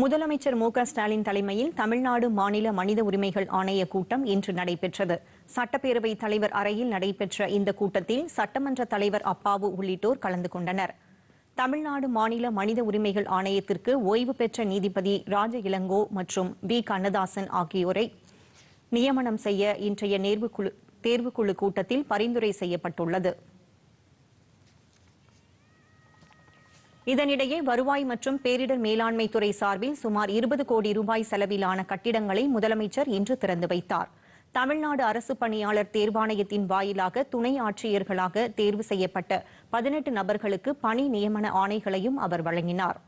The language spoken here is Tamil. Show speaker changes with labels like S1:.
S1: முதலமைச்சர் மு ஸ்டாலின் தலைமையில் தமிழ்நாடு மாநில மனித உரிமைகள் ஆணைய கூட்டம் இன்று நடைபெற்றது சட்டப்பேரவை தலைவர் அறையில் நடைபெற்ற இந்த கூட்டத்தில் சட்டமன்ற தலைவர் அப்பாவு உள்ளிட்டோர் கலந்து கொண்டனர் தமிழ்நாடு மாநில மனித உரிமைகள் ஆணையத்திற்கு ஓய்வு பெற்ற நீதிபதி ராஜ இளங்கோ மற்றும் வி கண்ணதாசன் ஆகியோரை நியமனம் செய்ய இன்றைய தேர்வுக்குழு கூட்டத்தில் பரிந்துரை செய்யப்பட்டுள்ளது இதனிடையே வருவாய் மற்றும் பேரிடர் மேலாண்மை துறை சார்பில் சுமார் இருபது கோடி ரூபாய் செலவிலான கட்டிடங்களை முதலமைச்சர் இன்று திறந்து வைத்தார் தமிழ்நாடு அரசு பணியாளர் தேர்வாணையத்தின் வாயிலாக துணை ஆட்சியர்களாக தேர்வு செய்யப்பட்ட பதினெட்டு நபர்களுக்கு பணி நியமன ஆணைகளையும் அவர் வழங்கினாா்